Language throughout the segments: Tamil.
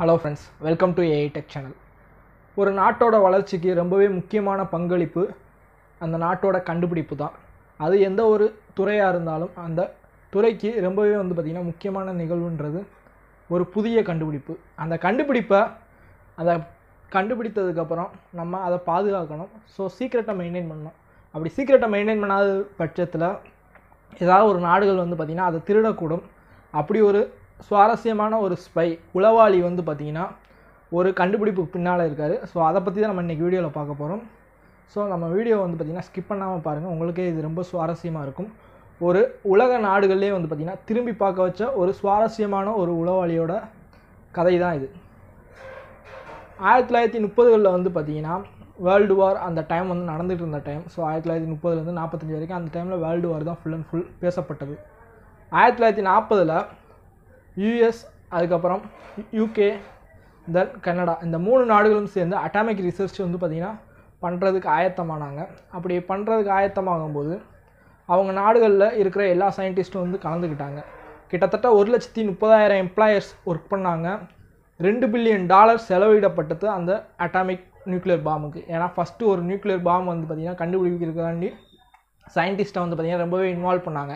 hello friends welcome to AI tech channel ஒரு நாட்டோட வளர்ச்சிக்கு ரொம்பவே முக்கியமான பங்களிப்பு அந்த நாட்டோட கண்டுபிடிப்பு தான் அது எந்த ஒரு துறையாக இருந்தாலும் அந்த துறைக்கு ரொம்பவே வந்து பார்த்திங்கன்னா முக்கியமான நிகழ்வுன்றது ஒரு புதிய கண்டுபிடிப்பு அந்த கண்டுபிடிப்பை அதை கண்டுபிடித்ததுக்கப்புறம் நம்ம அதை பாதுகாக்கணும் ஸோ சீக்கிரட்டை மெயின்டைன் பண்ணணும் அப்படி சீக்கிரட்டை மெயின்டைன் பண்ணாத பட்சத்தில் ஏதாவது ஒரு நாடுகள் வந்து பார்த்திங்கன்னா அதை திருடக்கூடும் அப்படி ஒரு சுவாரஸ்யமான ஒரு ஸ்பை உளவாளி வந்து பார்த்திங்கன்னா ஒரு கண்டுபிடிப்புக்கு பின்னால் இருக்கார் ஸோ அதை பற்றி தான் நம்ம இன்றைக்கி வீடியோவில் பார்க்க போகிறோம் ஸோ நம்ம வீடியோ வந்து பார்த்திங்கன்னா ஸ்கிப் பண்ணாமல் பாருங்கள் உங்களுக்கே இது ரொம்ப சுவாரஸ்யமாக இருக்கும் ஒரு உலக நாடுகள்லேயே வந்து பார்த்திங்கன்னா திரும்பி பார்க்க வச்ச ஒரு சுவாரஸ்யமான ஒரு உளவாளியோட கதை தான் இது ஆயிரத்தி தொள்ளாயிரத்தி முப்பதுகளில் வந்து பார்த்திங்கன்னா வேர்ல்டு வார் அந்த டைம் வந்து நடந்துகிட்டு இருந்த டைம் ஸோ ஆயிரத்தி தொள்ளாயிரத்தி முப்பதுலேருந்து நாற்பத்தஞ்சு வரைக்கும் அந்த டைமில் வேர்ல்டு வார் தான் ஃபுல் அண்ட் ஃபுல் பேசப்பட்டது ஆயிரத்தி தொள்ளாயிரத்தி நாற்பதில் யூஎஸ் அதுக்கப்புறம் யூகே தென் கனடா இந்த மூணு நாடுகளும் சேர்ந்து அட்டாமிக் ரிசர்ச் வந்து பார்த்திங்கன்னா பண்ணுறதுக்கு ஆயத்தமானாங்க அப்படி பண்ணுறதுக்கு ஆயத்தமாகும்போது அவங்க நாடுகளில் இருக்கிற எல்லா சயின்டிஸ்ட்டும் வந்து கலந்துக்கிட்டாங்க கிட்டத்தட்ட ஒரு லட்சத்தி முப்பதாயிரம் எம்ப்ளாயர்ஸ் ஒர்க் பண்ணாங்க ரெண்டு பில்லியன் டாலர் செலவிடப்பட்டது அந்த அட்டாமிக் நியூக்ளியர் பாம்புக்கு ஏன்னா ஃபஸ்ட்டு ஒரு நியூக்ளியர் பாம் வந்து பார்த்திங்கன்னா கண்டுபிடிக்கிறதுக்காண்டி சயின்டிஸ்ட்டை வந்து பார்த்திங்கன்னா ரொம்பவே இன்வால்வ் பண்ணாங்க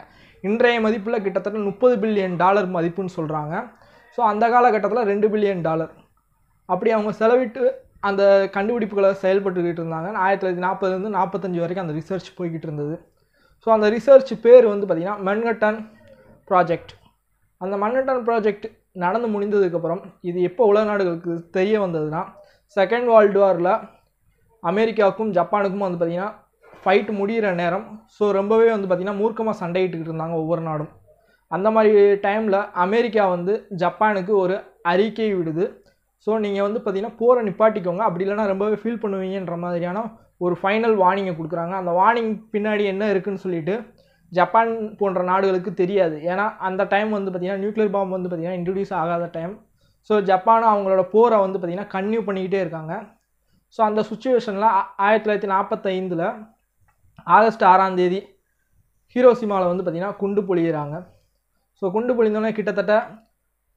இன்றைய மதிப்பில் கிட்டத்தட்ட முப்பது பில்லியன் டாலர் மதிப்புன்னு சொல்கிறாங்க ஸோ அந்த காலகட்டத்தில் ரெண்டு பில்லியன் டாலர் அப்படி அவங்க செலவிட்டு அந்த கண்டுபிடிப்புகளை செயல்பட்டுக்கிட்டு இருந்தாங்க ஆயிரத்தி தொள்ளாயிரத்தி நாற்பதுலேருந்து நாற்பத்தஞ்சு வரைக்கும் அந்த ரிசர்ச் போய்கிட்டு இருந்தது ஸோ அந்த ரிசர்ச் பேர் வந்து பார்த்திங்கன்னா மன்கட்டன் ப்ராஜெக்ட் அந்த மன்கட்டன் ப்ராஜெக்ட் நடந்து முடிந்ததுக்கப்புறம் இது எப்போ உலக நாடுகளுக்கு தெரிய வந்ததுன்னா செகண்ட் வேர்ல்டு வாரில் அமெரிக்காவுக்கும் ஜப்பானுக்கும் வந்து பார்த்திங்கன்னா ஃபைட் முடிகிற நேரம் ஸோ ரொம்பவே வந்து பார்த்திங்கன்னா மூர்க்கமாக சண்டையிட்டுக்கிட்டு இருந்தாங்க ஒவ்வொரு நாடும் அந்த மாதிரி டைமில் அமெரிக்கா வந்து ஜப்பானுக்கு ஒரு அறிக்கை விடுது ஸோ நீங்கள் வந்து பார்த்திங்கன்னா போரை நிப்பாட்டிக்கோங்க அப்படி இல்லைனா ரொம்பவே ஃபீல் பண்ணுவீங்கன்ற மாதிரியான ஒரு ஃபைனல் வார்னிங்கை கொடுக்குறாங்க அந்த வார்னிங் பின்னாடி என்ன இருக்குதுன்னு சொல்லிட்டு ஜப்பான் போன்ற நாடுகளுக்கு தெரியாது ஏன்னா அந்த டைம் வந்து பார்த்திங்கன்னா நியூக்ளியர் பாம்பு வந்து பார்த்திங்கன்னா இன்ட்ரடியூஸ் ஆகாத டைம் ஸோ ஜப்பானும் அவங்களோட போரை வந்து பார்த்திங்கன்னா கன்னியூ பண்ணிக்கிட்டே இருக்காங்க ஸோ அந்த சுச்சுவேஷனில் ஆயிரத்தி தொள்ளாயிரத்தி நாற்பத்தைந்தில் ஆகஸ்ட் ஆறாம் தேதி ஹீரோசிமாவில் வந்து பார்த்திங்கன்னா குண்டு பொழியிறாங்க ஸோ குண்டு பொழிந்தோன்னே கிட்டத்தட்ட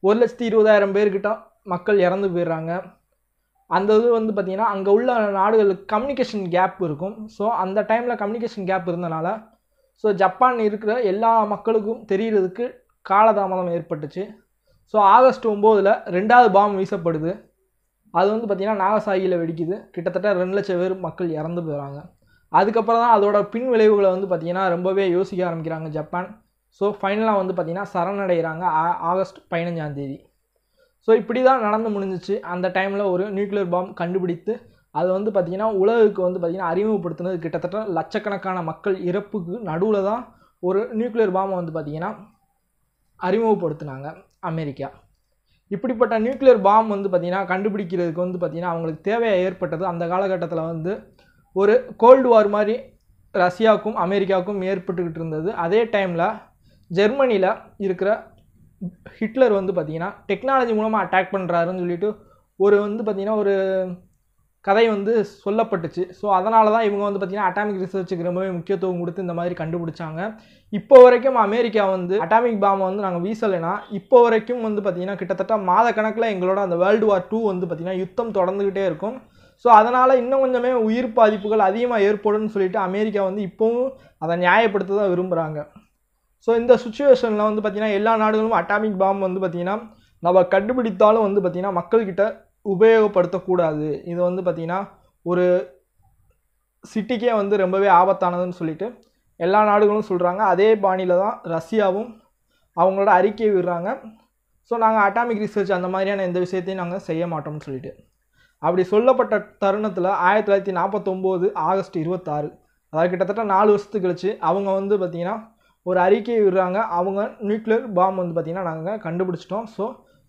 ஒரு லட்சத்தி இருபதாயிரம் பேர்கிட்ட மக்கள் இறந்து போயிடுறாங்க அந்த இது வந்து பார்த்திங்கன்னா அங்கே உள்ள நாடுகளுக்கு கம்யூனிகேஷன் கேப் இருக்கும் ஸோ அந்த டைமில் கம்யூனிகேஷன் கேப் இருந்தனால ஸோ ஜப்பான் இருக்கிற எல்லா மக்களுக்கும் தெரிகிறதுக்கு காலதாமதம் ஏற்பட்டுச்சு ஸோ ஆகஸ்ட் ஒம்போதில் ரெண்டாவது பாம் வீசப்படுது அது வந்து பார்த்திங்கன்னா நாகசாகியில் வெடிக்குது கிட்டத்தட்ட ரெண்டு லட்சம் பேர் மக்கள் இறந்து போயிடுறாங்க அதுக்கப்புறம் தான் அதோட பின் விளைவுகளை வந்து பார்த்திங்கன்னா ரொம்பவே யோசிக்க ஆரம்பிக்கிறாங்க ஜப்பான் ஸோ ஃபைனலாக வந்து பார்த்திங்கன்னா சரணடைகிறாங்க ஆகஸ்ட் பதினஞ்சாந்தேதி ஸோ இப்படி தான் நடந்து முடிஞ்சிச்சு அந்த டைமில் ஒரு நியூக்ளியர் பாம் கண்டுபிடித்து அது வந்து பார்த்திங்கன்னா உலகுக்கு வந்து பார்த்திங்கன்னா அறிமுகப்படுத்தினது கிட்டத்தட்ட லட்சக்கணக்கான மக்கள் இறப்புக்கு நடுவில் தான் ஒரு நியூக்ளியர் பாம்பை வந்து பார்த்திங்கன்னா அறிமுகப்படுத்தினாங்க அமெரிக்கா இப்படிப்பட்ட நியூக்ளியர் பாம் வந்து பார்த்திங்கன்னா கண்டுபிடிக்கிறதுக்கு வந்து பார்த்திங்கன்னா அவங்களுக்கு தேவையாக ஏற்பட்டது அந்த காலகட்டத்தில் வந்து ஒரு கோல்டு வார் மாதிரி ரஷ்யாவுக்கும் அமெரிக்காவுக்கும் ஏற்பட்டுக்கிட்டு இருந்தது அதே டைமில் ஜெர்மனியில் இருக்கிற ஹிட்லர் வந்து பார்த்திங்கன்னா டெக்னாலஜி மூலமாக அட்டாக் பண்ணுறாருன்னு சொல்லிட்டு ஒரு வந்து பார்த்திங்கன்னா ஒரு கதை வந்து சொல்லப்பட்டுச்சு ஸோ அதனால தான் இவங்க வந்து பார்த்திங்கன்னா அட்டாமிக் ரிசர்ச்சுக்கு ரொம்பவே முக்கியத்துவம் கொடுத்து இந்த மாதிரி கண்டுபிடிச்சாங்க இப்போ வரைக்கும் அமெரிக்கா வந்து அட்டாமிக் பாம்பை வந்து நாங்கள் வீசலைனா இப்போ வரைக்கும் வந்து பார்த்திங்கன்னா கிட்டத்தட்ட மாத கணக்கில் எங்களோட அந்த வேர்ல்டு வார் டூ வந்து பார்த்திங்கன்னா யுத்தம் தொடர்ந்துக்கிட்டே இருக்கும் ஸோ அதனால் இன்னும் கொஞ்சமே உயிர் பாதிப்புகள் அதிகமாக ஏற்படும் சொல்லிட்டு அமெரிக்கா வந்து இப்போவும் அதை நியாயப்படுத்த தான் விரும்புகிறாங்க ஸோ இந்த சுச்சுவேஷனில் வந்து பார்த்திங்கன்னா எல்லா நாடுகளும் அட்டாமிக் பாம் வந்து பார்த்திங்கன்னா நம்ம கண்டுபிடித்தாலும் வந்து பார்த்திங்கன்னா மக்கள்கிட்ட உபயோகப்படுத்தக்கூடாது இது வந்து பார்த்திங்கன்னா ஒரு சிட்டிக்கே வந்து ரொம்பவே ஆபத்தானதுன்னு சொல்லிட்டு எல்லா நாடுகளும் சொல்கிறாங்க அதே பாணியில் தான் ரஷ்யாவும் அவங்களோட அறிக்கையை விடுறாங்க ஸோ நாங்கள் அட்டாமிக் ரிசர்ச் அந்த மாதிரியான எந்த விஷயத்தையும் நாங்கள் செய்ய மாட்டோம்னு சொல்லிட்டு அப்படி சொல்லப்பட்ட தருணத்தில் ஆயிரத்தி தொள்ளாயிரத்தி நாற்பத்தொம்போது ஆகஸ்ட் இருபத்தாறு அதாவது கிட்டத்தட்ட நாலு வருஷத்துக்கு கழிச்சு அவங்க வந்து பார்த்திங்கன்னா ஒரு அறிக்கையை விடுறாங்க அவங்க நியூக்ளியர் பாம் வந்து பார்த்திங்கன்னா நாங்கள் கண்டுபிடிச்சிட்டோம் ஸோ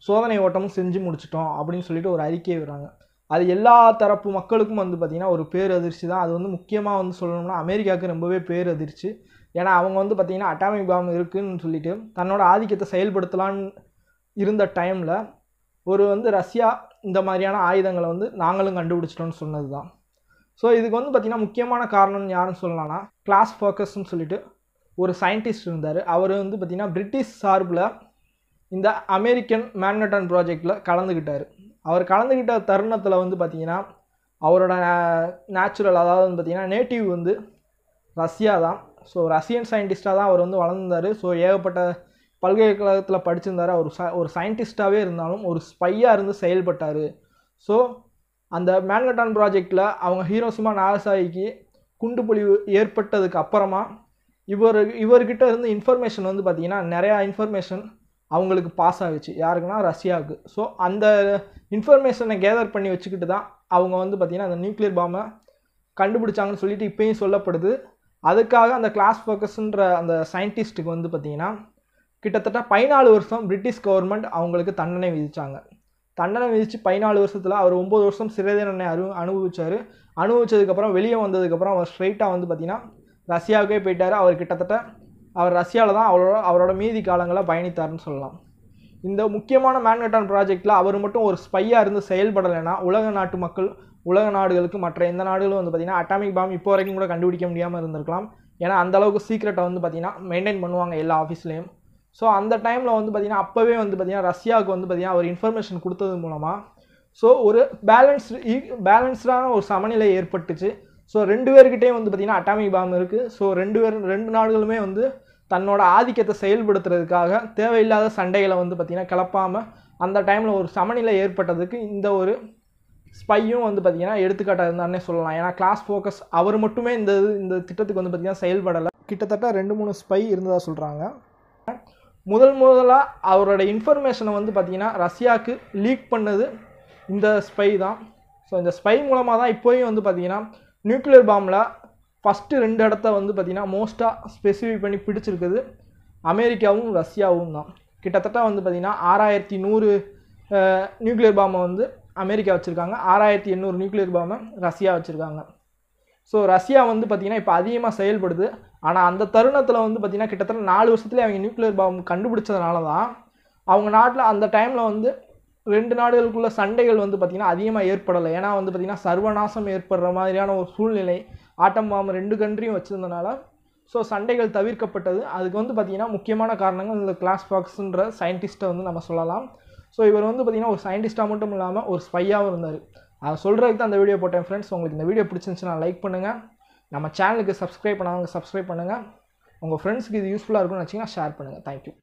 சோதனை ஓட்டமும் செஞ்சு முடிச்சிட்டோம் அப்படின்னு சொல்லிட்டு ஒரு அறிக்கையை விடுறாங்க அது எல்லா தரப்பு மக்களுக்கும் வந்து பார்த்திங்கன்னா ஒரு பேரதிர்ச்சி தான் அது வந்து முக்கியமாக வந்து சொல்லணும்னா அமெரிக்காவுக்கு ரொம்பவே பேரதிர்ச்சி ஏன்னா அவங்க வந்து பார்த்திங்கன்னா அட்டாமிக் பாம் இருக்குதுன்னு சொல்லிட்டு தன்னோட ஆதிக்கத்தை செயல்படுத்தலான்னு இருந்த டைமில் ஒரு வந்து ரஷ்யா இந்த மாதிரியான ஆயுதங்களை வந்து நாங்களும் கண்டுபிடிச்சிட்டோம்னு சொன்னது தான் ஸோ இதுக்கு வந்து பார்த்திங்கன்னா முக்கியமான காரணம் யாருன்னு சொல்லலாம்னா கிளாஸ் ஃபோக்கஸ்ன்னு சொல்லிட்டு ஒரு சயின்டிஸ்ட் இருந்தார் அவர் வந்து பார்த்திங்கன்னா பிரிட்டிஷ் சார்பில் இந்த அமெரிக்கன் மேக்னட்டன் ப்ராஜெக்டில் கலந்துக்கிட்டார் அவர் கலந்துக்கிட்ட தருணத்தில் வந்து பார்த்திங்கன்னா அவரோட நேச்சுரல் அதாவது வந்து பார்த்திங்கன்னா நேட்டிவ் வந்து ரஷ்யா தான் ஸோ ரஷ்யன் சயின்டிஸ்ட்டாக தான் அவர் வந்து வளர்ந்தார் ஸோ ஏகப்பட்ட பல்கலைக்கழகத்தில் படிச்சிருந்தார் அவர் ஒரு சயின்டிஸ்டாகவே இருந்தாலும் ஒரு ஸ்பையாக இருந்து செயல்பட்டார் ஸோ அந்த மேன்கட்டான் ப்ராஜெக்டில் அவங்க ஹீரோசிமா நாகசாயிக்கு குண்டு பொழிவு ஏற்பட்டதுக்கு அப்புறமா இவர் இவர்கிட்ட இருந்து இன்ஃபர்மேஷன் வந்து பார்த்திங்கன்னா நிறையா இன்ஃபர்மேஷன் அவங்களுக்கு பாஸ் ஆகிச்சு யாருக்குன்னா ரஷ்யாவுக்கு ஸோ அந்த இன்ஃபர்மேஷனை கேதர் பண்ணி வச்சுக்கிட்டு தான் அவங்க வந்து பார்த்திங்கன்னா அந்த நியூக்ளியர் பாமை கண்டுபிடிச்சாங்கன்னு சொல்லிட்டு இப்போயும் சொல்லப்படுது அதுக்காக அந்த கிளாஸ் ஃபோக்கஸ்ன்ற அந்த சயின்டிஸ்ட்டுக்கு வந்து பார்த்திங்கன்னா கிட்டத்தட்ட பதினாலு வருஷம் பிரிட்டிஷ் கவர்மெண்ட் அவங்களுக்கு தண்டனை விதித்தாங்க தண்டனை விதித்து பதினாலு வருஷத்தில் அவர் ஒம்பது வருஷம் சிறை தண்டனை அனு அனுபவிச்சார் அனுபவிச்சதுக்கப்புறம் வெளியே வந்ததுக்கப்புறம் அவர் ஸ்ட்ரைட்டாக வந்து பார்த்திங்கன்னா ரஷ்யாவுக்கே போயிட்டார் அவர் கிட்டத்தட்ட அவர் ரஷ்யாவில் தான் அவரோட அவரோட மீதி காலங்களை பயணித்தார்னு சொல்லலாம் இந்த முக்கியமான மேன்கட்டன் ப்ராஜெக்டில் அவர் மட்டும் ஒரு ஸ்பையாக இருந்து செயல்படலைன்னா உலக நாட்டு மக்கள் உலக நாடுகளுக்கு மற்ற எந்த நாடுகளும் வந்து பார்த்திங்கன்னா அட்டாமிக் பாம் இப்போ வரைக்கும் கூட கண்டுபிடிக்க முடியாமல் இருந்திருக்கலாம் ஏன்னா அந்தளவுக்கு சீக்ரெட்டை வந்து பார்த்திங்கன்னா மெயின்டைன் பண்ணுவாங்க எல்லா ஆஃபீஸ்லேயும் ஸோ அந்த டைமில் வந்து பார்த்திங்கன்னா அப்போவே வந்து பார்த்திங்கன்னா ரஷ்யாவுக்கு வந்து பார்த்திங்கன்னா ஒரு இன்ஃபர்மேஷன் கொடுத்தது மூலமாக ஸோ ஒரு பேலன்ஸ்டு பேலன்ஸ்டான ஒரு சமநிலை ஏற்பட்டுச்சு ஸோ ரெண்டு பேர்கிட்டையும் வந்து பார்த்திங்கன்னா அட்டாமிக் பாம் இருக்குது ஸோ ரெண்டு பேர் ரெண்டு நாடுகளுமே வந்து தன்னோட ஆதிக்கத்தை செயல்படுத்துறதுக்காக தேவையில்லாத சண்டைகளை வந்து பார்த்திங்கன்னா கிளப்பாமல் அந்த டைமில் ஒரு சமநிலை ஏற்பட்டதுக்கு இந்த ஒரு ஸ்பையும் வந்து பார்த்திங்கன்னா எடுத்துக்காட்டாக இருந்தானே சொல்லலாம் ஏன்னா கிளாஸ் ஃபோக்கஸ் அவர் மட்டுமே இந்த இந்த திட்டத்துக்கு வந்து பார்த்திங்கன்னா செயல்படலை கிட்டத்தட்ட ரெண்டு மூணு ஸ்பை இருந்ததாக சொல்கிறாங்க முதல் முதலாக அவரோட இன்ஃபர்மேஷனை வந்து பார்த்திங்கன்னா ரஷ்யாவுக்கு லீக் பண்ணது இந்த ஸ்பை தான் ஸோ இந்த ஸ்பை மூலமாக தான் இப்போயும் வந்து பார்த்திங்கன்னா நியூக்ளியர் பாம்பில் ஃபஸ்ட்டு ரெண்டு இடத்த வந்து பார்த்திங்கன்னா மோஸ்ட்டாக ஸ்பெசிஃபை பண்ணி பிடிச்சிருக்குது அமெரிக்காவும் ரஷ்யாவும் தான் கிட்டத்தட்ட வந்து பார்த்திங்கன்னா ஆறாயிரத்தி நூறு நியூக்ளியர் பாம்பை வந்து அமெரிக்கா வச்சுருக்காங்க ஆறாயிரத்தி எண்ணூறு நியூக்ளியர் பாம்பை ரஷ்யா வச்சுருக்காங்க ஸோ ரஷ்யா வந்து பார்த்திங்கன்னா இப்போ அதிகமாக செயல்படுது ஆனால் அந்த தருணத்தில் வந்து பார்த்திங்கன்னா கிட்டத்தட்ட நாலு வருஷத்துலேயே அவங்க நியூக்ளியர் பாம் கண்டுபிடிச்சதுனால தான் அவங்க நாட்டில் அந்த டைமில் வந்து ரெண்டு நாடுகளுக்குள்ள சண்டைகள் வந்து பார்த்திங்கன்னா அதிகமாக ஏற்படலை ஏன்னா வந்து பார்த்திங்கன்னா சர்வநாசம் ஏற்படுற மாதிரியான ஒரு சூழ்நிலை ஆட்டம் பாம்பு ரெண்டு கண்ட்ரியும் வச்சுருந்தனால ஸோ சண்டைகள் தவிர்க்கப்பட்டது அதுக்கு வந்து பார்த்திங்கன்னா முக்கியமான காரணங்கள் இந்த கிளாஸ் பாக்ஸுன்ற சயின்டிஸ்ட்டை வந்து நம்ம சொல்லலாம் ஸோ இவர் வந்து பார்த்திங்கன்னா ஒரு சயின்டிஸ்ட்டாக மட்டும் இல்லாமல் ஒரு ஸ்பையாகவும் இருந்தார் அதை சொல்கிறதுக்கு தான் அந்த வீடியோ போட்டேன் ஃப்ரெண்ட்ஸ் உங்களுக்கு இந்த வீடியோ பிடிச்சிருந்துச்சுன்னா லைக் பண்ணுங்கள் நம்ம சேனலுக்கு சப்ஸ்கிரைப் பண்ணாதவங்க சப்ஸ்கிரைப் பண்ணுங்கள் உங்கள் ஃப்ரெண்ட்ஸுக்கு இது யூஸ்ஃபுல்லாக இருக்கும்னு வச்சிங்கன்னா ஷேர் பண்ணுங்கள் தேங்க்யூ